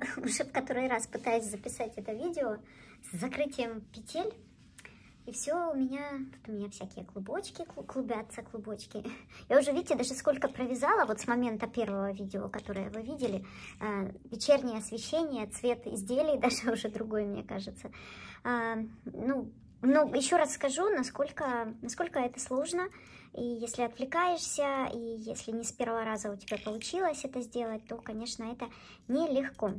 уже в который раз пытаюсь записать это видео с закрытием петель. И все у меня, тут у меня всякие клубочки, клубятся клубочки. Я уже, видите, даже сколько провязала, вот с момента первого видео, которое вы видели, а, вечернее освещение, цвет изделий даже уже другой, мне кажется. А, ну, ну, еще раз скажу, насколько, насколько это сложно. И если отвлекаешься, и если не с первого раза у тебя получилось это сделать, то, конечно, это нелегко.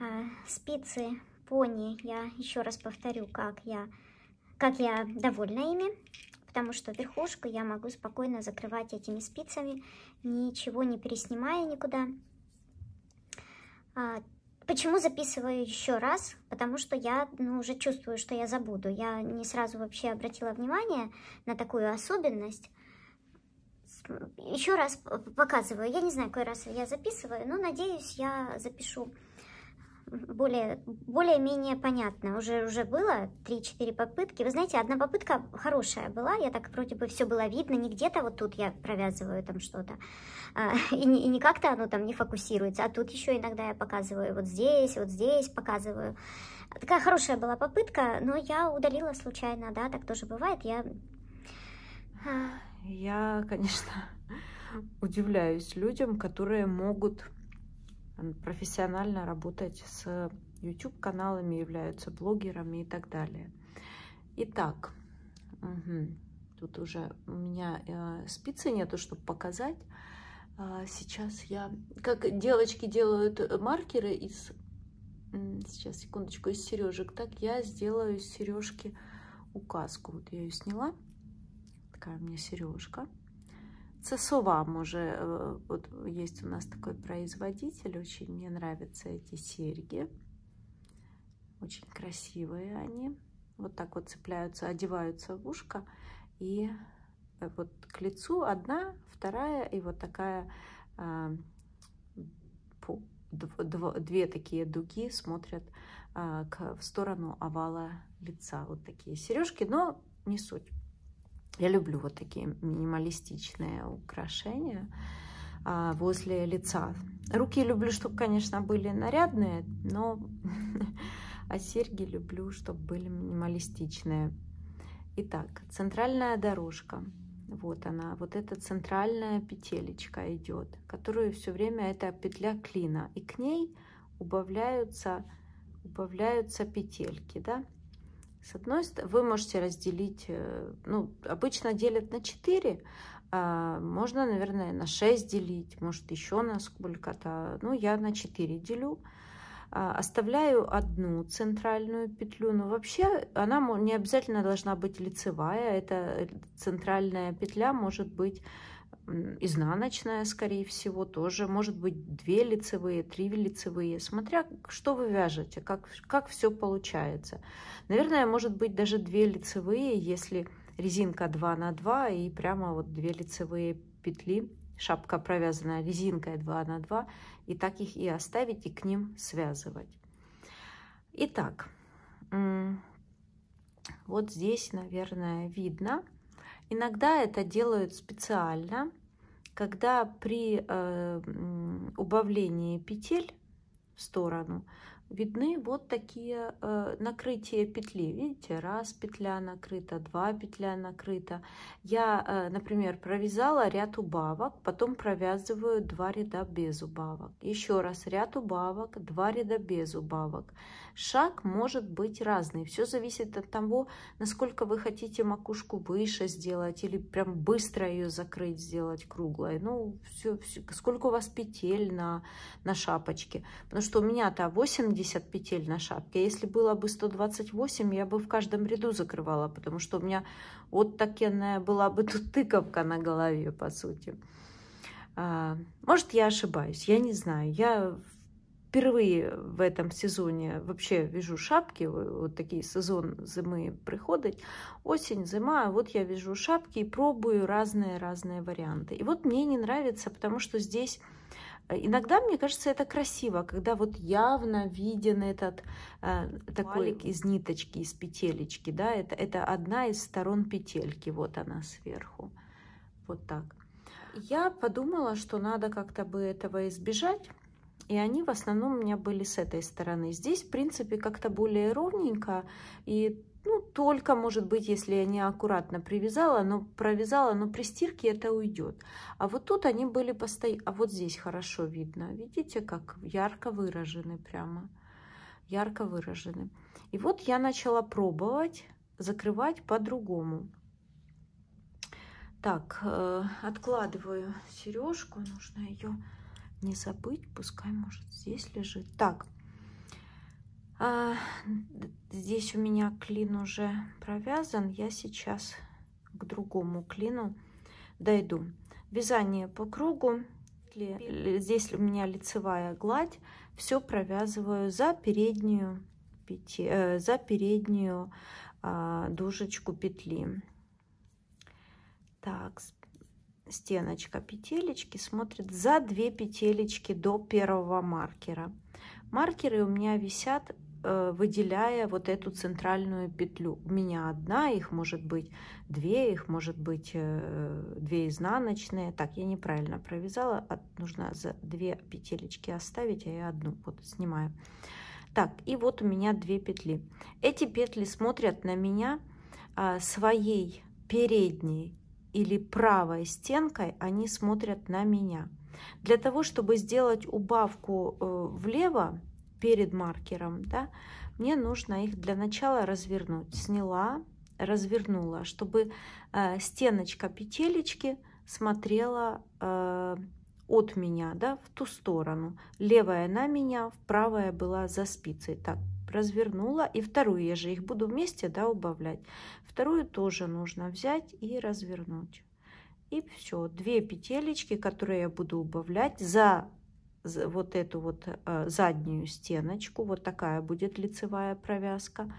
А, спицы пони, я еще раз повторю, как я, как я довольна ими, потому что верхушку я могу спокойно закрывать этими спицами, ничего не переснимая никуда. А, Почему записываю еще раз? Потому что я ну, уже чувствую, что я забуду. Я не сразу вообще обратила внимание на такую особенность. Еще раз показываю. Я не знаю, какой раз я записываю, но надеюсь, я запишу более, более-менее понятно. Уже, уже было 3-4 попытки. Вы знаете, одна попытка хорошая была, я так вроде бы все было видно, не где-то вот тут я провязываю там что-то, а, и, и не как-то оно там не фокусируется, а тут еще иногда я показываю вот здесь, вот здесь показываю. Такая хорошая была попытка, но я удалила случайно, да, так тоже бывает, я... А. Я, конечно, удивляюсь людям, которые могут профессионально работать с YouTube-каналами, являются блогерами и так далее. Итак, угу, тут уже у меня э, спицы нету, чтобы показать. Э, сейчас я... Как девочки делают маркеры из... Сейчас, секундочку, из сережек. Так я сделаю из сережки указку. Вот я ее сняла. Такая у меня сережка. Це сова, может, э, вот есть у нас такой производитель, очень мне нравятся эти серьги. Очень красивые они. Вот так вот цепляются, одеваются в ушко. И э, вот к лицу одна, вторая и вот такая, э, две такие дуги смотрят в сторону овала лица. Вот такие сережки, но не суть. Я люблю вот такие минималистичные украшения а, возле лица. Руки люблю, чтобы, конечно, были нарядные, но а серьги люблю, чтобы были минималистичные. Итак, центральная дорожка. Вот она, вот эта центральная петелечка идет, которую все время это петля клина. И к ней убавляются, убавляются петельки, да? С одной стороны, вы можете разделить, э, ну, обычно делят на 4, а можно, наверное, на 6 делить, может, еще на сколько-то. Ну, я на 4 делю. А, оставляю одну центральную петлю, но вообще она не обязательно должна быть лицевая. Эта э, центральная петля может быть изнаночная, скорее всего, тоже, может быть, две лицевые, три лицевые, смотря что вы вяжете, как, как все получается. Наверное, может быть, даже две лицевые, если резинка 2 на 2 и прямо вот две лицевые петли, шапка провязанная, резинкой 2 на 2, и так их и оставить, и к ним связывать. Итак, вот здесь, наверное, видно. Иногда это делают специально, когда при э, убавлении петель в сторону видны вот такие э, накрытия петли. Видите, раз петля накрыта, два петля накрыта. Я, э, например, провязала ряд убавок, потом провязываю два ряда без убавок. Еще раз ряд убавок, два ряда без убавок шаг может быть разный. Все зависит от того, насколько вы хотите макушку выше сделать или прям быстро ее закрыть, сделать круглой. Ну, все, все, сколько у вас петель на, на шапочке. Потому что у меня-то 80 петель на шапке. А если было бы 128, я бы в каждом ряду закрывала, потому что у меня вот такенная была бы тут тыковка на голове, по сути. А, может, я ошибаюсь, я не знаю. Я впервые в этом сезоне вообще вижу шапки, вот такие сезон зимы приходит, осень, зима, а вот я вижу шапки и пробую разные-разные варианты. И вот мне не нравится, потому что здесь э, Иногда, мне кажется, это красиво, когда вот явно виден этот э, такой Валик. из ниточки, из петелечки, да, это, это одна из сторон петельки, вот она сверху, вот так. Я подумала, что надо как-то бы этого избежать, и они в основном у меня были с этой стороны. Здесь, в принципе, как-то более ровненько. И ну, только, может быть, если я неаккуратно привязала, но провязала, но при стирке это уйдет. А вот тут они были постоянно, а вот здесь хорошо видно. Видите, как ярко выражены прямо, ярко выражены. И вот я начала пробовать закрывать по-другому. Так, э, откладываю сережку, нужно ее не забыть, пускай, может, здесь лежит. Так, а, здесь у меня клин уже провязан, я сейчас к другому клину дойду. Вязание по кругу, здесь у меня лицевая гладь, все провязываю за переднюю, пяти, э, за переднюю э, дужечку петли. Так, стеночка петелечки смотрит за две петелечки до первого маркера. Маркеры у меня висят, э, выделяя вот эту центральную петлю. У меня одна, их может быть две, их может быть э, две изнаночные. Так, я неправильно провязала, нужно за две петелечки оставить, а я одну вот снимаю. Так, и вот у меня две петли. Эти петли смотрят на меня а, своей передней или правой стенкой они смотрят на меня. Для того, чтобы сделать убавку э, влево перед маркером, да, мне нужно их для начала развернуть. Сняла, развернула, чтобы э, стеночка петелечки смотрела э, от меня, да, в ту сторону. Левая на меня, правая была за спицей. Так, развернула. И вторую, я же их буду вместе да, убавлять. Вторую тоже нужно взять и развернуть. И все, две петелечки, которые я буду убавлять за вот эту вот э, заднюю стеночку. Вот такая будет лицевая провязка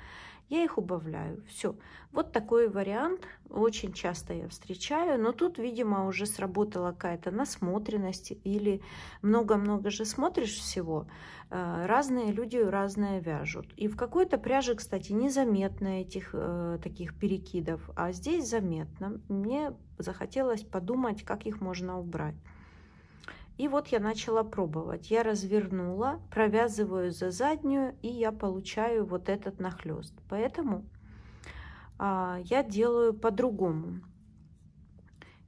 я их убавляю. Все. Вот такой вариант. Очень часто я встречаю. Но тут, видимо, уже сработала какая-то насмотренность. Или много-много же смотришь всего. Э, разные люди разное вяжут. И в какой-то пряже, кстати, незаметно этих э, таких перекидов. А здесь заметно. Мне захотелось подумать, как их можно убрать. И вот я начала пробовать. Я развернула, провязываю за заднюю, и я получаю вот этот нахлест. Поэтому а, я делаю по-другому.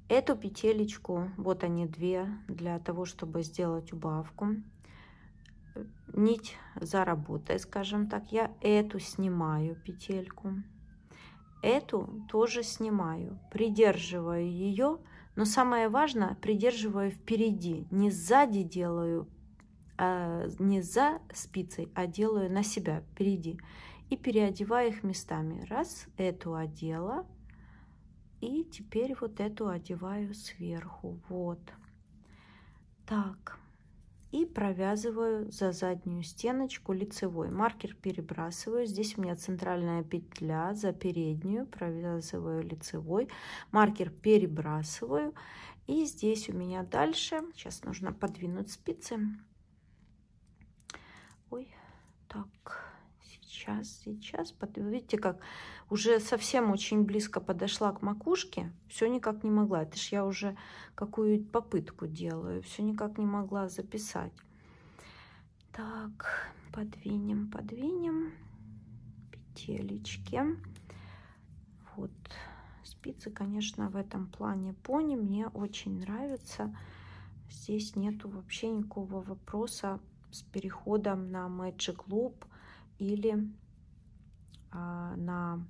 Эту петелечку, вот они две, для того, чтобы сделать убавку. Нить за работой, скажем так. Я эту снимаю петельку. Эту тоже снимаю. Придерживаю ее но самое важное, придерживаю впереди. Не сзади делаю, а не за спицей, а делаю на себя впереди. И переодеваю их местами. Раз, эту одела. И теперь вот эту одеваю сверху. Вот. Так и провязываю за заднюю стеночку лицевой. Маркер перебрасываю. Здесь у меня центральная петля за переднюю. Провязываю лицевой. Маркер перебрасываю. И здесь у меня дальше. Сейчас нужно подвинуть спицы. Ой, так сейчас, сейчас. Видите, как уже совсем очень близко подошла к макушке. Все никак не могла. Это ж я уже какую попытку делаю. Все никак не могла записать. Так, подвинем, подвинем. Петелечки. Вот. Спицы, конечно, в этом плане пони мне очень нравятся. Здесь нету вообще никакого вопроса с переходом на Magic Loop или а, на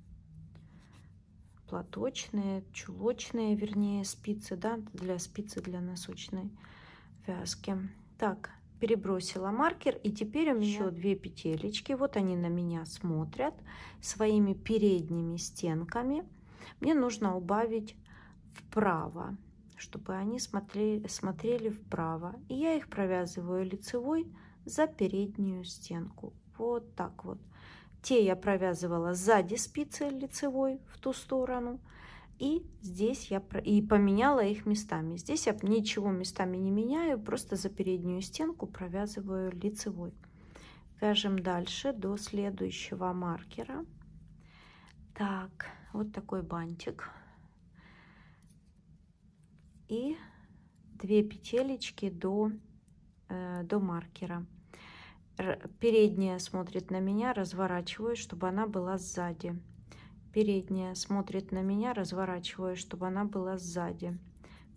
платочные, чулочные, вернее, спицы, да, для спицы для носочной вязки. Так, перебросила маркер, и теперь у меня еще две петелечки, вот они на меня смотрят своими передними стенками. Мне нужно убавить вправо, чтобы они смотрели, смотрели вправо. И я их провязываю лицевой за переднюю стенку вот так вот. Те я провязывала сзади спицы лицевой в ту сторону. И здесь я и поменяла их местами. Здесь я ничего местами не меняю, просто за переднюю стенку провязываю лицевой. Вяжем дальше до следующего маркера. Так, вот такой бантик. И две петелечки до, э, до маркера передняя смотрит на меня, разворачиваю, чтобы она была сзади. Передняя смотрит на меня, разворачиваю, чтобы она была сзади.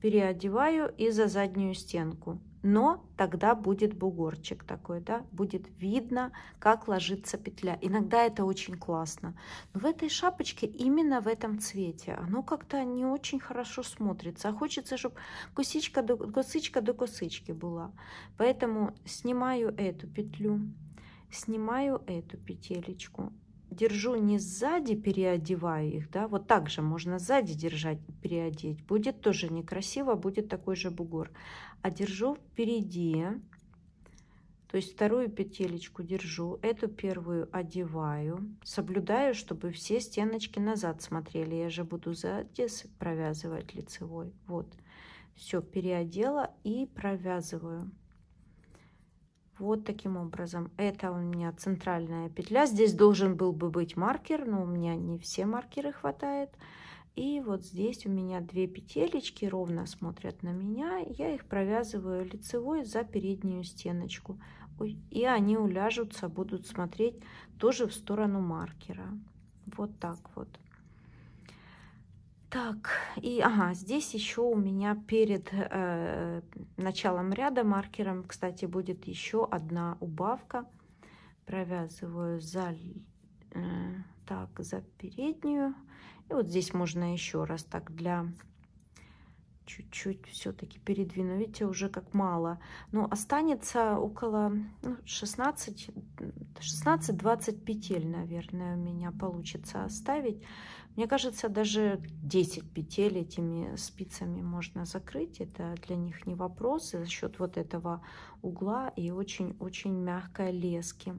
Переодеваю и за заднюю стенку но тогда будет бугорчик такой, да, будет видно, как ложится петля. Иногда это очень классно. Но в этой шапочке именно в этом цвете оно как-то не очень хорошо смотрится. А хочется, чтобы косичка до, косичка до косички была. Поэтому снимаю эту петлю, снимаю эту петелечку держу не сзади, переодеваю их, да, вот так же можно сзади держать, переодеть, будет тоже некрасиво, будет такой же бугор, а держу впереди, то есть вторую петелечку держу, эту первую одеваю, соблюдаю, чтобы все стеночки назад смотрели, я же буду сзади провязывать лицевой, вот, все переодела и провязываю. Вот таким образом. Это у меня центральная петля. Здесь должен был бы быть маркер, но у меня не все маркеры хватает. И вот здесь у меня две петелечки ровно смотрят на меня. Я их провязываю лицевой за переднюю стеночку. И они уляжутся, будут смотреть тоже в сторону маркера. Вот так вот. Так, и ага, здесь еще у меня перед э, началом ряда маркером, кстати, будет еще одна убавка. Провязываю за, э, так, за переднюю. И вот здесь можно еще раз так для чуть-чуть все-таки передвину. Видите, уже как мало. Но ну, останется около ну, 16-20 петель, наверное, у меня получится оставить. Мне кажется, даже 10 петель этими спицами можно закрыть. Это для них не вопрос. И за счет вот этого угла и очень-очень мягкой лески.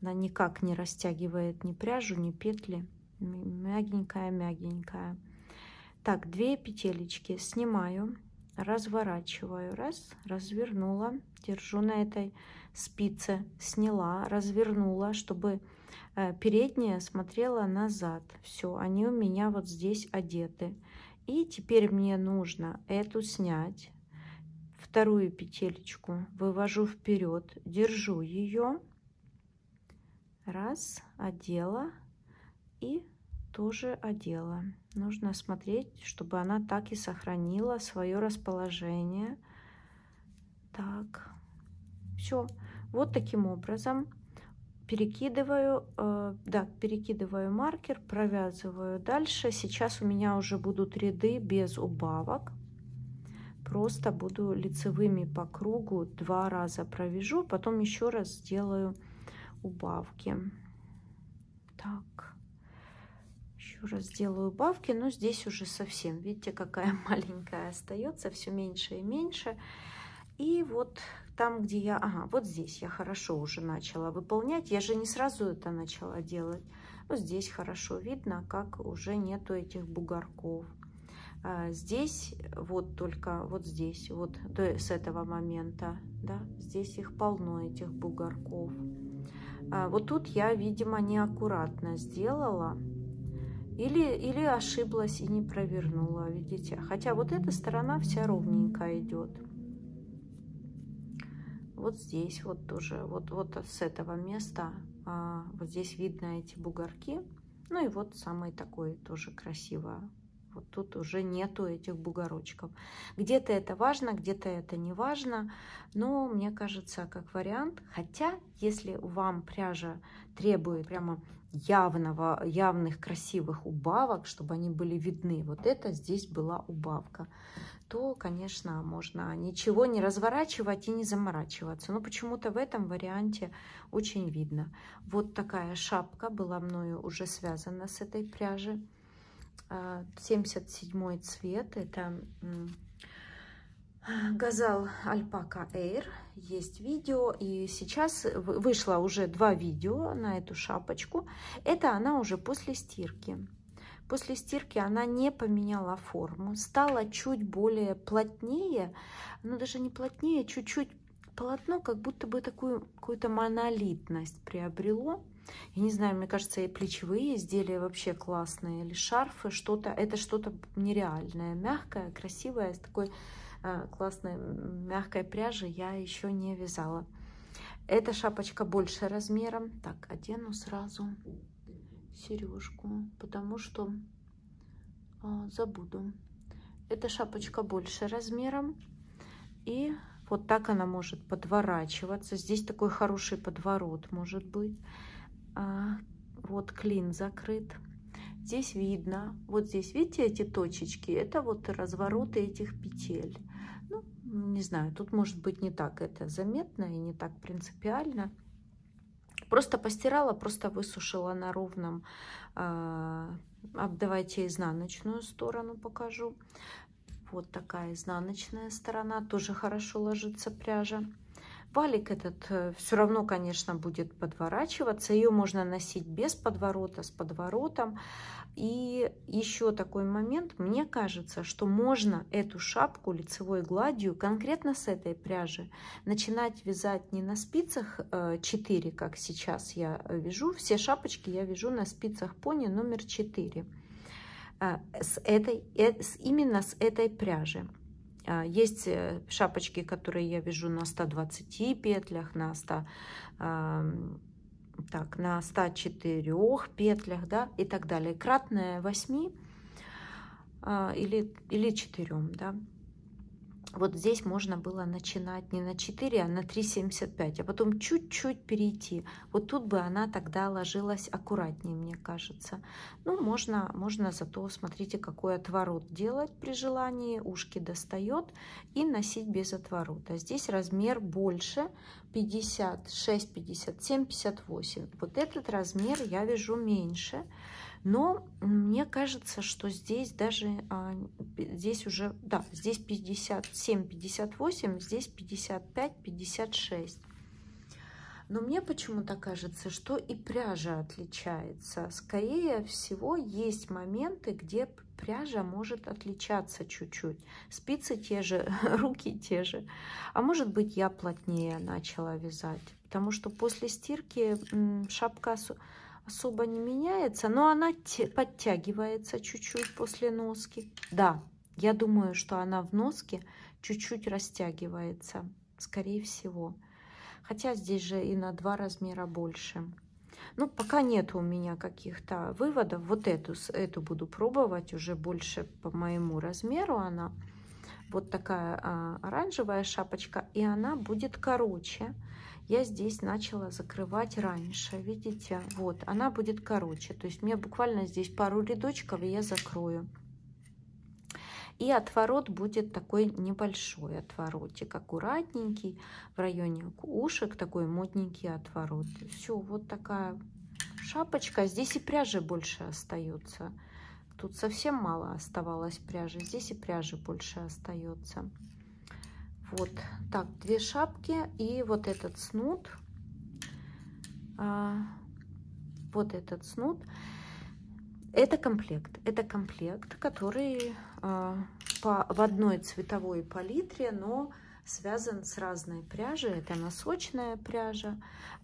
Она никак не растягивает ни пряжу, ни петли. Мягенькая-мягенькая. Так, две петелечки снимаю, разворачиваю. Раз, развернула, держу на этой спице, сняла, развернула, чтобы Э, передняя смотрела назад. Все, они у меня вот здесь одеты. И теперь мне нужно эту снять, вторую петелечку вывожу вперед, держу ее, раз, одела и тоже одела. Нужно смотреть, чтобы она так и сохранила свое расположение. Так, все. Вот таким образом перекидываю, э, да, перекидываю маркер, провязываю дальше. Сейчас у меня уже будут ряды без убавок. Просто буду лицевыми по кругу два раза провяжу, потом еще раз сделаю убавки. Так, еще раз сделаю убавки, но здесь уже совсем, видите, какая маленькая остается, все меньше и меньше. И вот там, где я, ага, вот здесь я хорошо уже начала выполнять, я же не сразу это начала делать. Но здесь хорошо видно, как уже нету этих бугорков. А, здесь, вот только вот здесь, вот до, с этого момента, да, здесь их полно, этих бугорков. А, вот тут я, видимо, неаккуратно сделала. Или, или ошиблась и не провернула, видите. Хотя вот эта сторона вся ровненько идет вот здесь вот тоже, вот, вот с этого места, а, вот здесь видно эти бугорки. Ну и вот самый такой тоже красиво. Вот тут уже нету этих бугорочков. Где-то это важно, где-то это не важно. Но мне кажется, как вариант, хотя если вам пряжа требует прямо явного, явных красивых убавок, чтобы они были видны, вот это здесь была убавка то, конечно, можно ничего не разворачивать и не заморачиваться. Но почему-то в этом варианте очень видно. Вот такая шапка была мною уже связана с этой пряжи. 77 а, цвет. Это Газал Альпака Эйр. Есть видео. И сейчас вышло уже два видео на эту шапочку. Это она уже после стирки. После стирки она не поменяла форму, стала чуть более плотнее, но ну, даже не плотнее, чуть-чуть полотно как будто бы такую какую-то монолитность приобрело. Я не знаю, мне кажется, и плечевые изделия вообще классные, или шарфы, что-то, это что-то нереальное, мягкое, красивое, с такой э, классной мягкой пряжи я еще не вязала. Эта шапочка больше размером. Так, одену сразу сережку, потому что а, забуду. Эта шапочка больше размером. И вот так она может подворачиваться. Здесь такой хороший подворот может быть. А, вот клин закрыт. Здесь видно. Вот здесь, видите, эти точечки? Это вот развороты этих петель. Ну, не знаю, тут может быть не так это заметно и не так принципиально. Просто постирала, просто высушила на ровном. А, давайте изнаночную сторону покажу. Вот такая изнаночная сторона. Тоже хорошо ложится пряжа. Валик этот э, все равно, конечно, будет подворачиваться. Ее можно носить без подворота, с подворотом. И еще такой момент. Мне кажется, что можно эту шапку лицевой гладью конкретно с этой пряжи начинать вязать не на спицах 4, э, как сейчас я э, вяжу. Все шапочки я вяжу на спицах пони номер 4. С этой, именно с этой пряжи. А, есть э, шапочки, которые я вяжу на 120 петлях, на 100 так, на 104 петлях, да, и так далее. Кратное 8 а, или, или 4, да вот здесь можно было начинать не на 4, а на 3,75, а потом чуть-чуть перейти. Вот тут бы она тогда ложилась аккуратнее, мне кажется. Ну, можно, можно зато, смотрите, какой отворот делать при желании. Ушки достает и носить без отворота. Здесь размер больше, 56, 57, 58. Вот этот размер я вижу меньше. Но мне кажется, что здесь даже, а, здесь уже, да, здесь 57-58, здесь 55-56. Но мне почему-то кажется, что и пряжа отличается. Скорее всего, есть моменты, где пряжа может отличаться чуть-чуть. Спицы те же, руки те же. А может быть, я плотнее начала вязать. Потому что после стирки шапка особо не меняется, но она подтягивается чуть-чуть после носки. Да, я думаю, что она в носке чуть-чуть растягивается, скорее всего. Хотя здесь же и на два размера больше. Ну, пока нет у меня каких-то выводов. Вот эту, эту буду пробовать уже больше по моему размеру. Она вот такая а, оранжевая шапочка, и она будет короче, я здесь начала закрывать раньше, видите? Вот, она будет короче, то есть мне буквально здесь пару рядочков, и я закрою. И отворот будет такой небольшой отворотик, аккуратненький, в районе ушек такой модненький отворот. Все, вот такая шапочка. Здесь и пряжи больше остается. Тут совсем мало оставалось пряжи, здесь и пряжи больше остается. Вот так, две шапки и вот этот снуд. А, вот этот снуд. Это комплект. Это комплект, который а, по, в одной цветовой палитре, но связан с разной пряжей. Это носочная пряжа,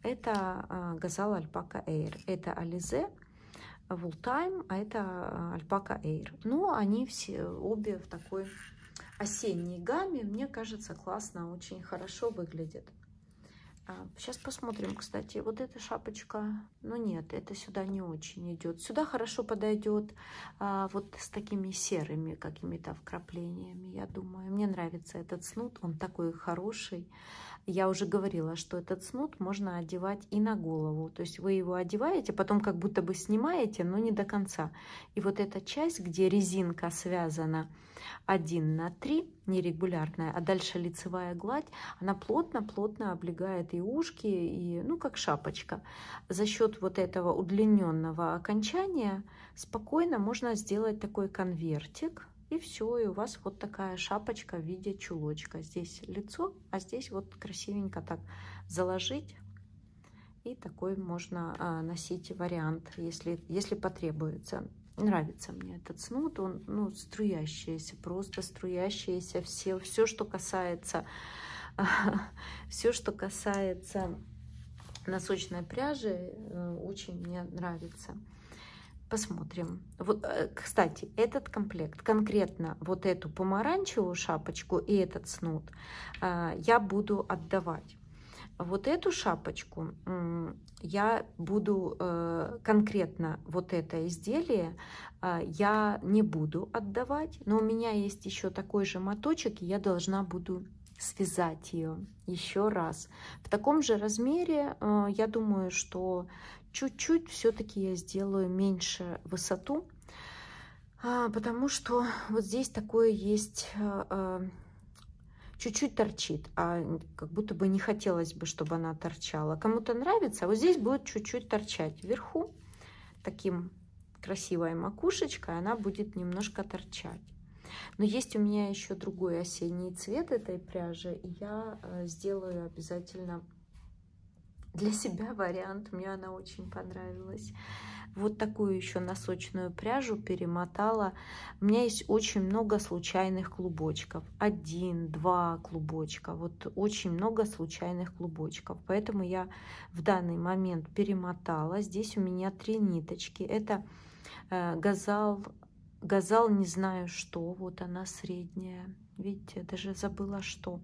это а, газал альпака эйр, это ализе. Вултайм, а это альпака эйр. Но ну, они все обе в такой осенней гамме, мне кажется, классно, очень хорошо выглядит. Сейчас а, посмотрим, кстати, вот эта шапочка, ну нет, это сюда не очень идет. Сюда хорошо подойдет а, вот с такими серыми какими-то вкраплениями, я думаю. Мне нравится этот снуд, он такой хороший. Я уже говорила, что этот снуд можно одевать и на голову. То есть вы его одеваете, потом как будто бы снимаете, но не до конца. И вот эта часть, где резинка связана, 1 на 3, нерегулярная, а дальше лицевая гладь, она плотно-плотно облегает и ушки, и, ну, как шапочка. За счет вот этого удлиненного окончания спокойно можно сделать такой конвертик, и все, и у вас вот такая шапочка в виде чулочка. Здесь лицо, а здесь вот красивенько так заложить. И такой можно а, носить вариант, если, если потребуется. Нравится мне этот снуд, он ну, струящийся, просто струящийся. Все, все, что касается, все, что касается носочной пряжи, э, очень мне нравится. Посмотрим. Вот, э, кстати, этот комплект, конкретно вот эту помаранчевую шапочку и этот снуд э, я буду отдавать. Вот эту шапочку я буду э, конкретно вот это изделие, а, я не буду отдавать, но у меня есть еще такой же моточек, и я должна буду связать ее еще раз. В таком же размере, э, я думаю, что чуть-чуть все-таки я сделаю меньше высоту, а, потому что вот здесь такое есть э, чуть-чуть торчит, а как будто бы не хотелось бы, чтобы она торчала. Кому-то нравится, а вот здесь будет чуть-чуть торчать вверху, таким красивой макушечкой, она будет немножко торчать. Но есть у меня еще другой осенний цвет этой пряжи, и я э, сделаю обязательно для себя вариант, мне она очень понравилась. Вот такую еще носочную пряжу перемотала. У меня есть очень много случайных клубочков. Один, два клубочка. Вот очень много случайных клубочков. Поэтому я в данный момент перемотала. Здесь у меня три ниточки. Это э, газал, газал не знаю что. Вот она средняя Видите, даже забыла что.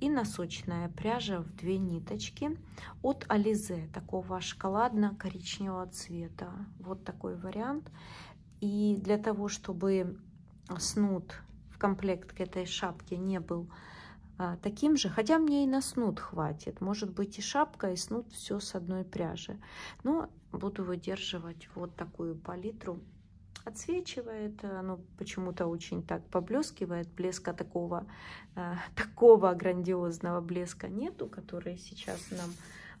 И носочная пряжа в две ниточки от Ализе, такого шоколадно-коричневого цвета. Вот такой вариант. И для того, чтобы снуд в комплект к этой шапке не был а, таким же, хотя мне и на снуд хватит, может быть и шапка, и снуд все с одной пряжи. Но буду выдерживать вот такую палитру отсвечивает, оно почему-то очень так поблескивает, блеска такого, э, такого грандиозного блеска нету, который сейчас нам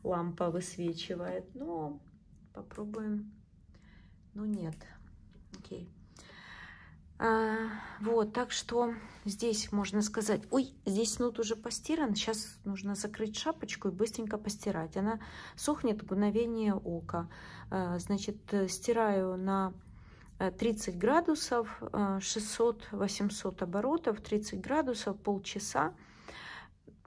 лампа высвечивает, но попробуем, Ну нет, окей. А, вот, так что здесь можно сказать, ой, здесь снуд уже постиран, сейчас нужно закрыть шапочку и быстренько постирать. Она сохнет в мгновение ока. А, значит, э, стираю на 30 э, градусов, 600-800 э, оборотов, 30 градусов, полчаса.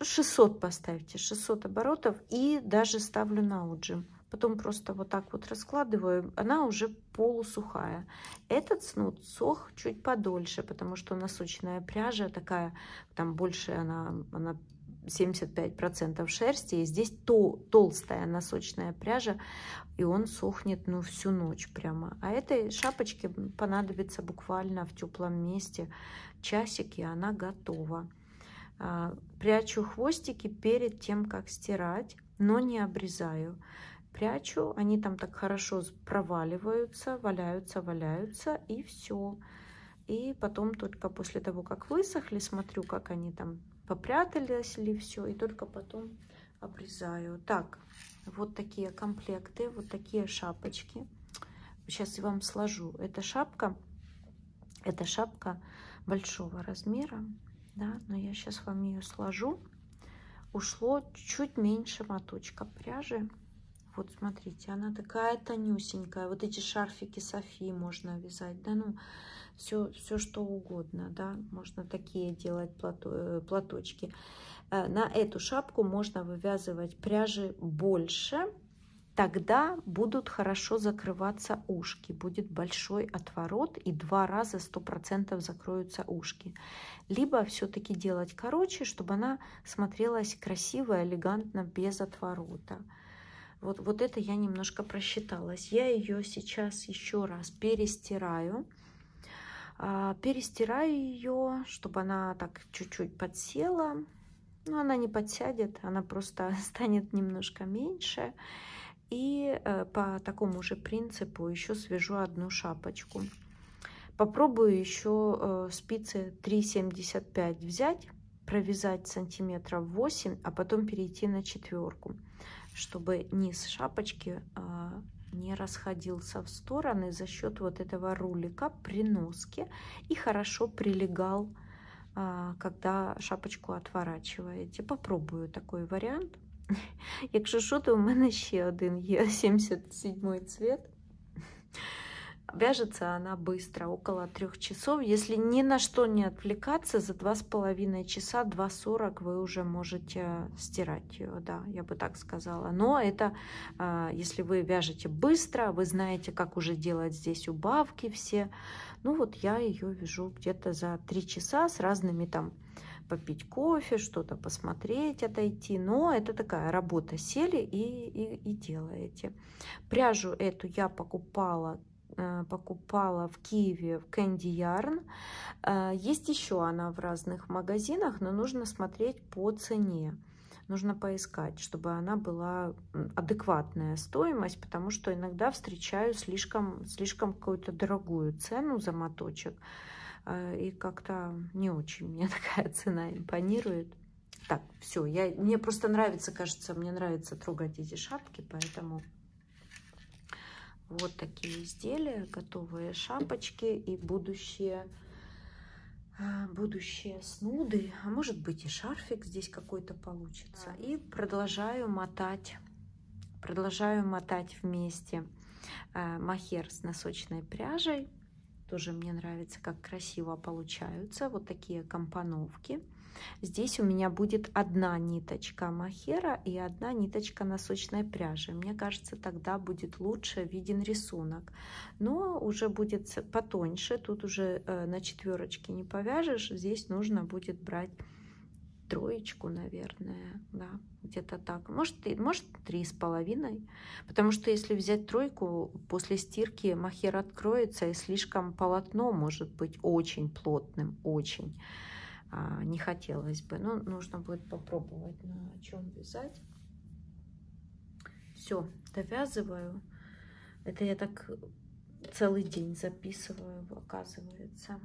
600 поставьте, 600 оборотов и даже ставлю на отжим. Потом просто вот так вот раскладываю, она уже полусухая. Этот снуд сох чуть подольше, потому что насущная пряжа такая, там больше она, она 75% шерсти. И здесь то, толстая носочная пряжа, и он сохнет ну, всю ночь прямо. А этой шапочке понадобится буквально в теплом месте часик, и она готова. А, прячу хвостики перед тем, как стирать, но не обрезаю. Прячу, они там так хорошо проваливаются, валяются, валяются, и все. И потом только после того, как высохли, смотрю, как они там попрятались ли все, и только потом обрезаю. Так, вот такие комплекты, вот такие шапочки. Сейчас я вам сложу. Это шапка, это шапка большого размера, да, но я сейчас вам ее сложу. Ушло чуть меньше моточка пряжи. Вот смотрите, она такая тонюсенькая. Вот эти шарфики Софии можно вязать. Да, ну, все, все что угодно, да. Можно такие делать плато, э, платочки. Э, на эту шапку можно вывязывать пряжи больше. Тогда будут хорошо закрываться ушки. Будет большой отворот и два раза 100% закроются ушки. Либо все-таки делать короче, чтобы она смотрелась красиво, элегантно, без отворота. Вот, вот это я немножко просчиталась. Я ее сейчас еще раз перестираю. А, перестираю ее, чтобы она так чуть-чуть подсела. Но она не подсядет, она просто станет немножко меньше. И э, по такому же принципу еще свяжу одну шапочку. Попробую еще э, спицы 3,75 взять, провязать сантиметров 8, а потом перейти на четверку чтобы низ шапочки а, не расходился в стороны за счет вот этого рулика при носке и хорошо прилегал, а, когда шапочку отворачиваете. Попробую такой вариант. Якщо що, то у мене ще один є 77 цвет. Вяжется она быстро, около трех часов. Если ни на что не отвлекаться, за два с половиной часа, 2.40 вы уже можете стирать ее, да, я бы так сказала. Но это, а, если вы вяжете быстро, вы знаете, как уже делать здесь убавки все. Ну вот я ее вяжу где-то за три часа с разными там попить кофе, что-то посмотреть, отойти. Но это такая работа. Сели и, и, и делаете. Пряжу эту я покупала Э, покупала в Киеве в Candy Yarn. Э, есть еще она в разных магазинах, но нужно смотреть по цене. Нужно поискать, чтобы она была адекватная стоимость, потому что иногда встречаю слишком, слишком какую-то дорогую цену за моточек. Э, и как-то не очень мне такая цена импонирует. Так, все, я, мне просто нравится, кажется, мне нравится трогать эти шапки, поэтому вот такие изделия, готовые шапочки и будущие, а, будущие снуды. А может быть и шарфик здесь какой-то получится. И продолжаю мотать, продолжаю мотать вместе а, махер с носочной пряжей. Тоже мне нравится, как красиво получаются вот такие компоновки. Здесь у меня будет одна ниточка махера и одна ниточка носочной пряжи. Мне кажется, тогда будет лучше виден рисунок. Но уже будет потоньше, тут уже э, на четверочке не повяжешь. Здесь нужно будет брать троечку, наверное, да, где-то так. Может, может три с половиной, потому что если взять тройку, после стирки махер откроется, и слишком полотно может быть очень плотным, очень а, не хотелось бы. Но ну, нужно будет попробовать на чем вязать. Все, довязываю. Это я так целый день записываю, оказывается.